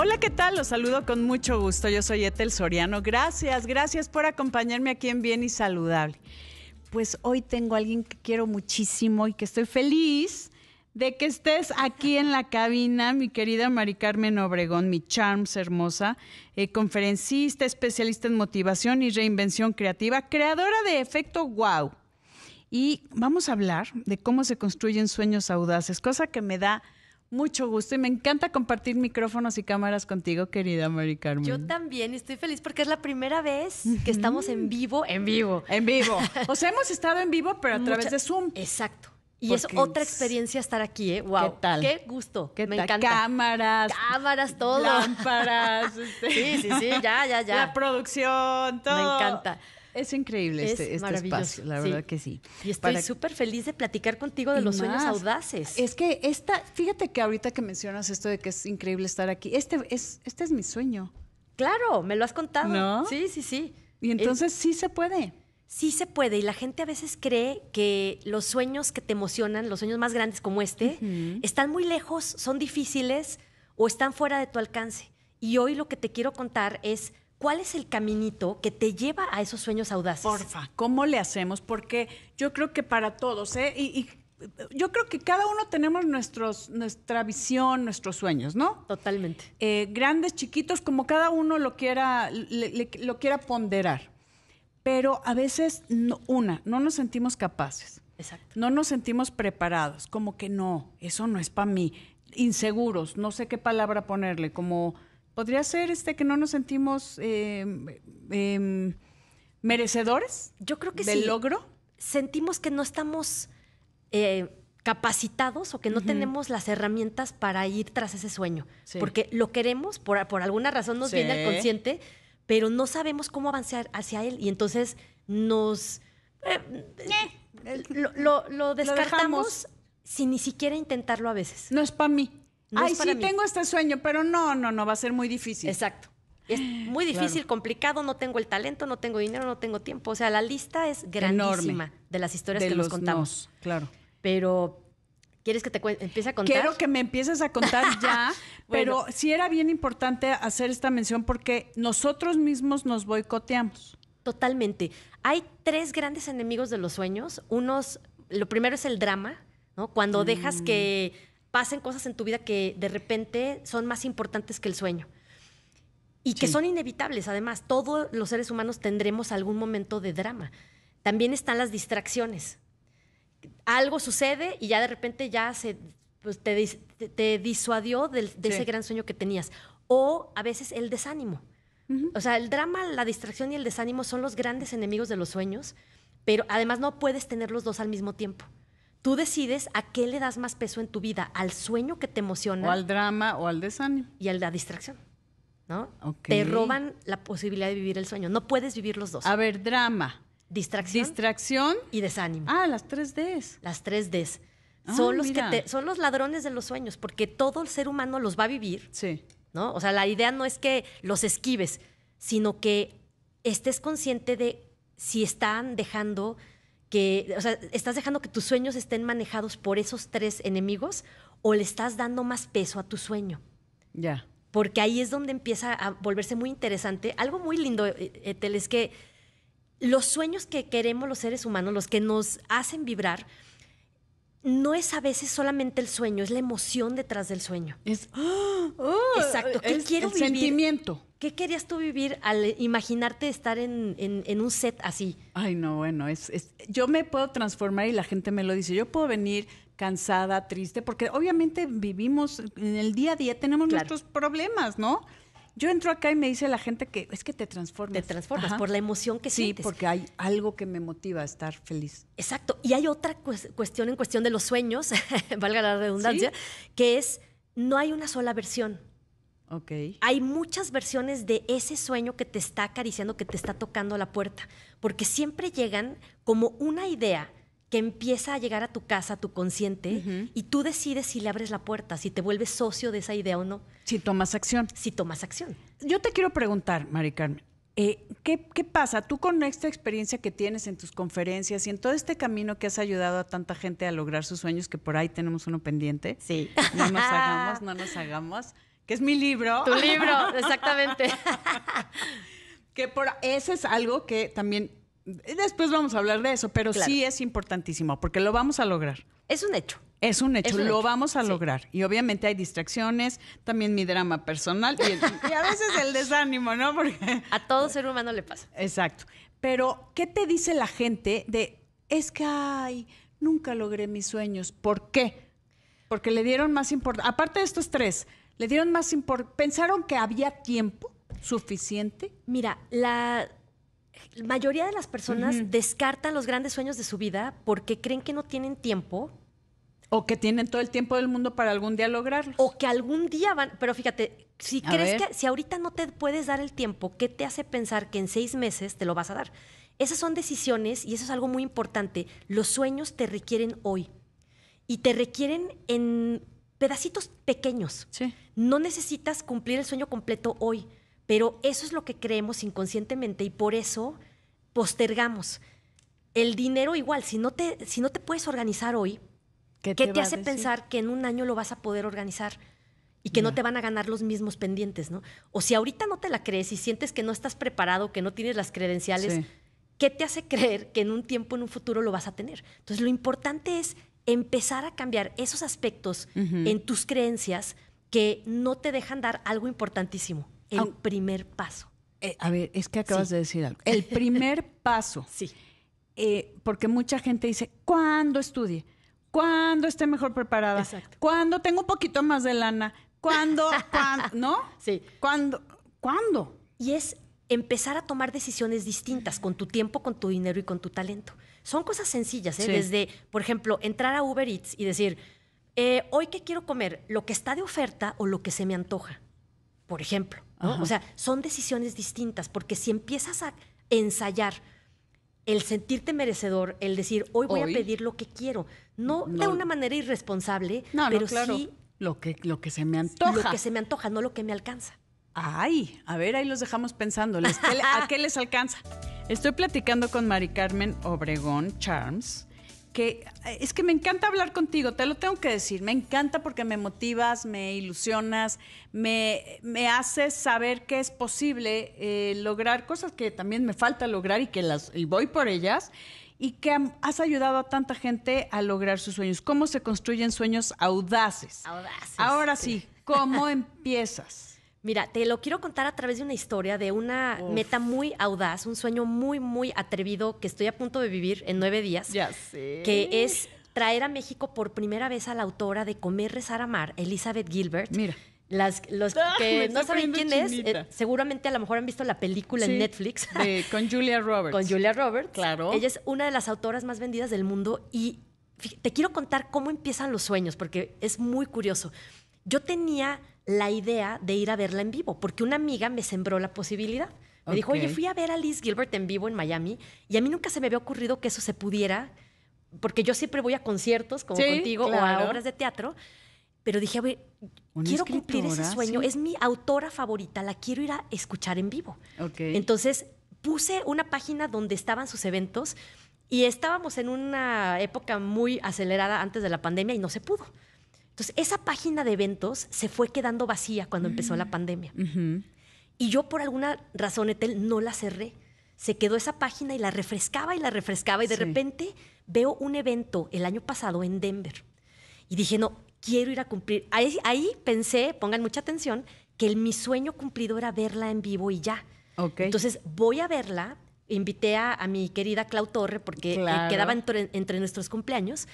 Hola, ¿qué tal? Los saludo con mucho gusto. Yo soy Etel Soriano. Gracias, gracias por acompañarme aquí en Bien y Saludable. Pues hoy tengo a alguien que quiero muchísimo y que estoy feliz de que estés aquí en la cabina, mi querida Mari Carmen Obregón, mi charms hermosa, eh, conferencista, especialista en motivación y reinvención creativa, creadora de Efecto Wow. Y vamos a hablar de cómo se construyen sueños audaces, cosa que me da mucho gusto y me encanta compartir micrófonos y cámaras contigo, querida Mari Carmen. Yo también estoy feliz porque es la primera vez que estamos en vivo, en vivo. En vivo. O sea, hemos estado en vivo, pero a través de Zoom. Exacto. Y es otra experiencia estar aquí, ¿eh? ¡Wow! ¿Qué tal? ¡Qué gusto! ¿Qué Me encanta. Cámaras. Cámaras, todo. Lámparas. Este. sí, sí, sí, ya, ya, ya. La producción, todo. Me encanta. Es increíble este, este, espacio, la verdad que sí. Y estoy súper feliz de platicar contigo de los sueños audaces. Es que esta, fíjate que ahorita que mencionas esto de que es increíble estar aquí, este es, este es mi sueño. Claro, me lo has contado. Sí, sí, sí. Y entonces sí se puede sí se puede y la gente a veces cree que los sueños que te emocionan, los sueños más grandes como este, están muy lejos, son difíciles o están fuera de tu alcance. Y hoy lo que te quiero contar es ¿Cuál es el caminito que te lleva a esos sueños audaces? Porfa, ¿cómo le hacemos? Porque yo creo que para todos, ¿eh? Y, yo creo que cada uno tenemos nuestros, nuestra visión, nuestros sueños, ¿no? Totalmente. Eh, grandes, chiquitos, como cada uno lo quiera, lo quiera ponderar. Pero a veces, una, no nos sentimos capaces. Exacto. No nos sentimos preparados, como que no, eso no es para mí. Inseguros, no sé qué palabra ponerle, como podría ser este que no nos sentimos em, em, merecedores. Yo creo que del logro. Sentimos que no estamos eh, capacitados o que no tenemos las herramientas para ir tras ese sueño, porque lo queremos por, alguna razón nos viene al consciente, pero no sabemos cómo avanzar hacia él y entonces nos eh, eh. lo, lo, descartamos sin ni siquiera intentarlo a veces. No es para mí. Ay, sí, tengo este sueño, pero no, no, no, va a ser muy difícil. Exacto. Es muy difícil, complicado, no tengo el talento, no tengo dinero, no tengo tiempo. O sea, la lista es grandísima de las historias que nos contamos. claro. Pero ¿Quieres que te empiece a contar? Quiero que me empieces a contar ya, pero sí era bien importante hacer esta mención porque nosotros mismos nos boicoteamos. Totalmente. Hay tres grandes enemigos de los sueños. Unos, lo primero es el drama, ¿no? Cuando dejas que mm pasen cosas en tu vida que de repente son más importantes que el sueño. Y que son inevitables, además, todos los seres humanos tendremos algún momento de drama. También están las distracciones. Algo sucede y ya de repente ya se, pues, te, disuadió de ese gran sueño que tenías. O a veces el desánimo. O sea, el drama, la distracción y el desánimo son los grandes enemigos de los sueños, pero además no puedes tener los dos al mismo tiempo tú decides a qué le das más peso en tu vida, al sueño que te emociona. O al drama o al desánimo. Y a la distracción. ¿No? Te roban la posibilidad de vivir el sueño. No puedes vivir los dos. A ver, drama. Distracción. Distracción. Y desánimo. Ah, las tres Ds. Las tres Ds. Ah, son, los son los ladrones de los sueños, porque todo el ser humano los va a vivir. Sí. ¿No? O sea, la idea no es que los esquives, sino que estés consciente de si están dejando que, o sea, ¿estás dejando que tus sueños estén manejados por esos tres enemigos o le estás dando más peso a tu sueño? Ya. Porque ahí es donde empieza a volverse muy interesante. Algo muy lindo, eh, eh, Etel, es que los sueños que queremos los seres humanos, los que nos hacen vibrar, no es a veces solamente el sueño, es la emoción detrás del sueño. Es ¡ah! oh, exacto. ¿Qué quiero el sentimiento. ¿Qué querías tú vivir al imaginarte estar en, en, un set así? Ay, no, bueno, es, yo me puedo transformar y la gente me lo dice. Yo puedo venir cansada, triste, porque obviamente vivimos en el día a día, tenemos nuestros problemas, ¿no? Yo entro acá y me dice la gente que es que te transformas. Te transformas por la emoción que sientes. Sí, porque hay algo que me motiva a estar feliz. Exacto. Y hay otra cuestión en cuestión de los sueños, valga la redundancia, que es no hay una sola versión. Ok. Hay muchas versiones de ese sueño que te está acariciando, que te está tocando la puerta, porque siempre llegan como una idea que empieza a llegar a tu casa, tu consciente, y tú decides si le abres la puerta, si te vuelves socio de esa idea o no. Si tomas acción. Si tomas acción. Yo te quiero preguntar, Mari Carmen, eh, ¿qué, ¿qué, pasa? Tú con esta experiencia que tienes en tus conferencias y en todo este camino que has ayudado a tanta gente a lograr sus sueños, que por ahí tenemos uno pendiente. Sí. No nos hagamos, no nos hagamos, que es mi libro. Tu libro, exactamente. que por eso es algo que también Después vamos a hablar de eso, pero sí es importantísimo porque lo vamos a lograr. Es un hecho. Es un hecho, lo vamos a lograr. Y obviamente hay distracciones, también mi drama personal y, a veces el desánimo, ¿no? Porque... A todo ser humano le pasa. Exacto. Pero, ¿qué te dice la gente de, es que, nunca logré mis sueños? ¿Por qué? Porque le dieron más importancia, aparte de estos tres, le dieron más importancia, pensaron que había tiempo suficiente. Mira, la la mayoría de las personas descartan los grandes sueños de su vida porque creen que no tienen tiempo. O que tienen todo el tiempo del mundo para algún día lograrlo. O que algún día van. Pero fíjate, si crees que si ahorita no te puedes dar el tiempo, ¿qué te hace pensar que en seis meses te lo vas a dar? Esas son decisiones y eso es algo muy importante. Los sueños te requieren hoy y te requieren en pedacitos pequeños. No necesitas cumplir el sueño completo hoy pero eso es lo que creemos inconscientemente y por eso postergamos. El dinero igual, si no te, si no te puedes organizar hoy, ¿qué te, hace pensar que en un año lo vas a poder organizar? Y que no te van a ganar los mismos pendientes, ¿no? O si ahorita no te la crees y sientes que no estás preparado, que no tienes las credenciales, ¿qué te hace creer que en un tiempo, en un futuro lo vas a tener? Entonces, lo importante es empezar a cambiar esos aspectos en tus creencias que no te dejan dar algo importantísimo, el primer paso. Eh, a ver, es que acabas de decir algo. El primer paso. sí. Eh, porque mucha gente dice, ¿cuándo estudie? ¿Cuándo esté mejor preparada? Exacto. ¿Cuándo tengo un poquito más de lana? ¿Cuándo? ¿No? Sí. ¿Cuándo? ¿Cuándo? Y es empezar a tomar decisiones distintas con tu tiempo, con tu dinero y con tu talento. Son cosas sencillas, ¿eh? desde, por ejemplo, entrar a Uber Eats y decir, hoy qué quiero comer, lo que está de oferta o lo que se me antoja, por ejemplo. O sea, son decisiones distintas, porque si empiezas a ensayar el sentirte merecedor, el decir, hoy voy a pedir lo que quiero, no, de una manera irresponsable, pero sí... Lo que, lo que se me antoja. Lo que se me antoja, no lo que me alcanza. Ay, a ver, ahí los dejamos pensando. ¿A qué les alcanza? Estoy platicando con Mari Carmen Obregón Charms, eh, es que me encanta hablar contigo, te lo tengo que decir, me encanta porque me motivas, me ilusionas, me, me haces saber que es posible eh, lograr cosas que también me falta lograr y que las y voy por ellas y que has ayudado a tanta gente a lograr sus sueños. ¿Cómo se construyen sueños audaces? Audaces. Ahora sí, ¿cómo empiezas? Mira, te lo quiero contar a través de una historia, de una meta muy audaz, un sueño muy, muy atrevido que estoy a punto de vivir en nueve días. Ya sé. Que es traer a México por primera vez a la autora de Comer, Rezar, mar, Elizabeth Gilbert. Mira. Las, los ah, que no saben quién es, eh, seguramente a lo mejor han visto la película en Netflix. con Julia Roberts. Con Julia Roberts. Claro. Ella es una de las autoras más vendidas del mundo y te quiero contar cómo empiezan los sueños, porque es muy curioso. Yo tenía la idea de ir a verla en vivo, porque una amiga me sembró la posibilidad. Me dijo, oye, fui a ver a Liz Gilbert en vivo en Miami y a mí nunca se me había ocurrido que eso se pudiera, porque yo siempre voy a conciertos como contigo o a obras de teatro, pero dije, oye, quiero cumplir ese sueño, es mi autora favorita, la quiero ir a escuchar en vivo. Entonces puse una página donde estaban sus eventos y estábamos en una época muy acelerada antes de la pandemia y no se pudo. Entonces, esa página de eventos se fue quedando vacía cuando empezó la mm. pandemia. Y yo por alguna razón, Etel, no la cerré. Se quedó esa página y la refrescaba y la refrescaba y de repente veo un evento el año pasado en Denver. Y dije, no, quiero ir a cumplir. Ahí, ahí pensé, pongan mucha atención, que mi sueño cumplido era verla en vivo y ya. Entonces voy a verla. Invité a, mi querida Clau Torre porque eh, quedaba entre nuestros cumpleaños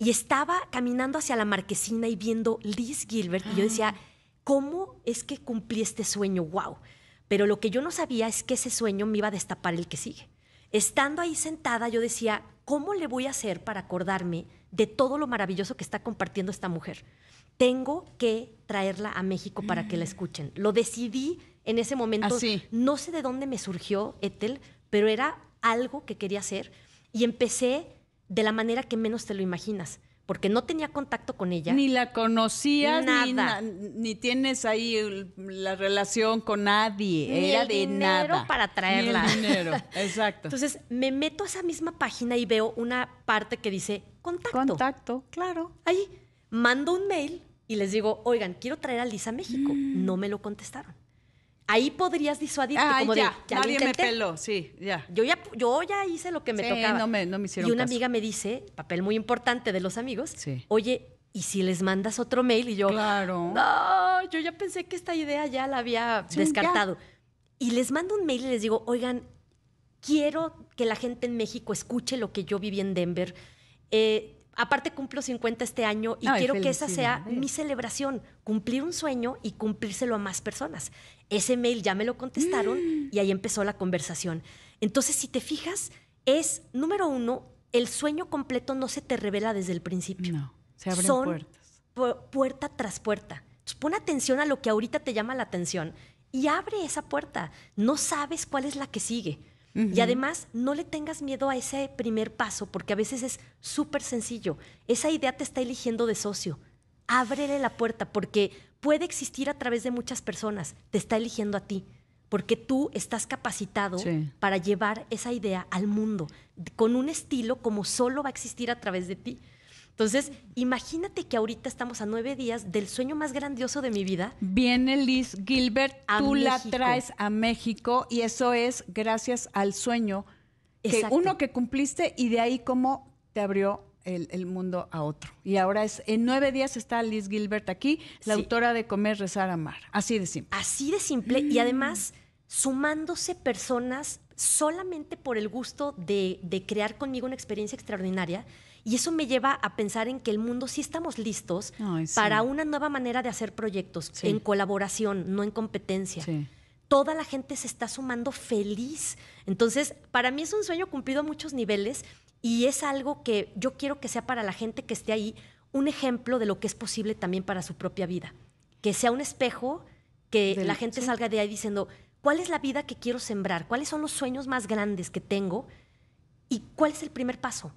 y estaba caminando hacia la marquesina y viendo Liz Gilbert y yo decía, ah. ¿cómo es que cumplí este sueño? ¡Wow! Pero lo que yo no sabía es que ese sueño me iba a destapar el que sigue. Estando ahí sentada, yo decía, ¿cómo le voy a hacer para acordarme de todo lo maravilloso que está compartiendo esta mujer? Tengo que traerla a México para que la mm. escuchen. Lo decidí en ese momento. No sé de dónde me surgió Ethel, pero era algo que quería hacer. Y empecé de la manera que menos te lo imaginas porque no tenía contacto con ella. Ni la conocías, Ni, tienes ahí la relación con nadie. Ni Era el de dinero nada. para traerla. exacto. Entonces me meto a esa misma página y veo una parte que dice contacto. Contacto, claro. Ahí mando un mail y les digo, oigan, quiero traer a Lisa a México. Mm. No me lo contestaron ahí podrías disuadirte como ya, ya nadie me peló, sí, ya. Yo ya hice lo que me tocaba. no me hicieron Y una amiga me dice, papel muy importante de los amigos, "Oye, ¿y si les mandas otro mail?" Y yo, "Claro." No, yo ya pensé que esta idea ya la había descartado. Y les mando un mail y les digo, "Oigan, quiero que la gente en México escuche lo que yo viví en Denver." Eh, aparte cumplo 50 este año y quiero que esa sea mi celebración, cumplir un sueño y cumplírselo a más personas. Ese mail ya me lo contestaron mm. y ahí empezó la conversación. Entonces, si te fijas, es, número uno, el sueño completo no se te revela desde el principio. se abren puertas. puerta tras puerta. Entonces, pon atención a lo que ahorita te llama la atención y abre esa puerta. No sabes cuál es la que sigue. Y además, no le tengas miedo a ese primer paso, porque a veces es súper sencillo. Esa idea te está eligiendo de socio. Ábrele la puerta, porque puede existir a través de muchas personas. Te está eligiendo a ti, porque tú estás capacitado para llevar esa idea al mundo, con un estilo como solo va a existir a través de ti. Entonces, imagínate que ahorita estamos a nueve días del sueño más grandioso de mi vida. Viene Liz Gilbert, tú la traes a México y eso es gracias al sueño. Que uno que cumpliste y de ahí cómo te abrió el, mundo a otro. Y ahora es, en nueve días está Liz Gilbert aquí, la autora de Comer, Rezar, Amar. Así de simple. Así de simple. Y además, sumándose personas solamente por el gusto de crear conmigo una experiencia extraordinaria. Y eso me lleva a pensar en que el mundo sí estamos listos para una nueva manera de hacer proyectos, en colaboración, no en competencia. Toda la gente se está sumando feliz. Entonces, para mí es un sueño cumplido a muchos niveles y es algo que yo quiero que sea para la gente que esté ahí un ejemplo de lo que es posible también para su propia vida. Que sea un espejo, que la gente salga de ahí diciendo, ¿cuál es la vida que quiero sembrar? ¿Cuáles son los sueños más grandes que tengo? ¿Y cuál es el primer paso?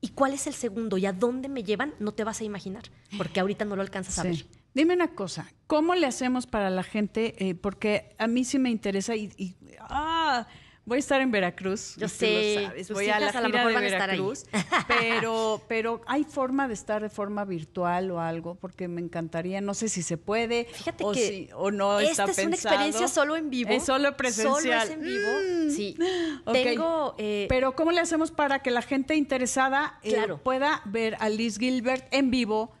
¿Y cuál es el segundo? ¿Y a dónde me llevan? No te vas a imaginar, porque ahorita no lo alcanzas a ver. Dime una cosa, ¿cómo le hacemos para la gente? Eh, porque a mí sí me interesa y, y ah, Voy a estar en Veracruz. Yo sé. Voy a la gira de Veracruz. Pero, pero hay forma de estar de forma virtual o algo, porque me encantaría. No sé si se puede. Fíjate o que o no esta es una experiencia solo en vivo. Es solo presencial. en vivo. Mm. Sí. Tengo. Eh, pero cómo le hacemos para que la gente interesada eh, pueda ver a Liz Gilbert en vivo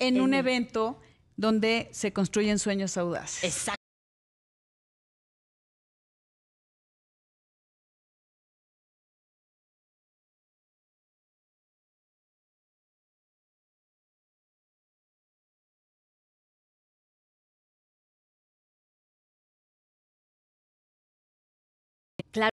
en, un evento donde se construyen sueños audaces. Exacto. claro,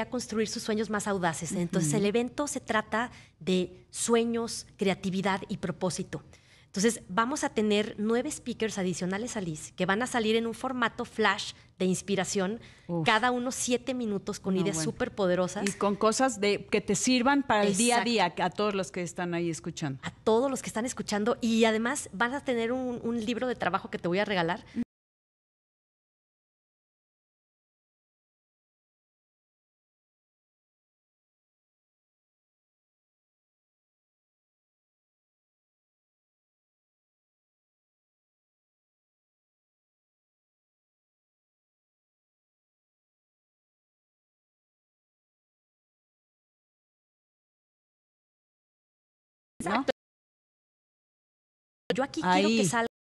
a construir sus sueños más audaces. Entonces, el evento se trata de sueños, creatividad y propósito. Entonces, vamos a tener nueve speakers adicionales a Liz que van a salir en un formato flash de inspiración, cada uno siete minutos con ideas súper poderosas. Y con cosas de, que te sirvan para el día a día, a todos los que están ahí escuchando. A todos los que están escuchando. Y además van a tener un, libro de trabajo que te voy a regalar. Exacto. Yo aquí quiero que salga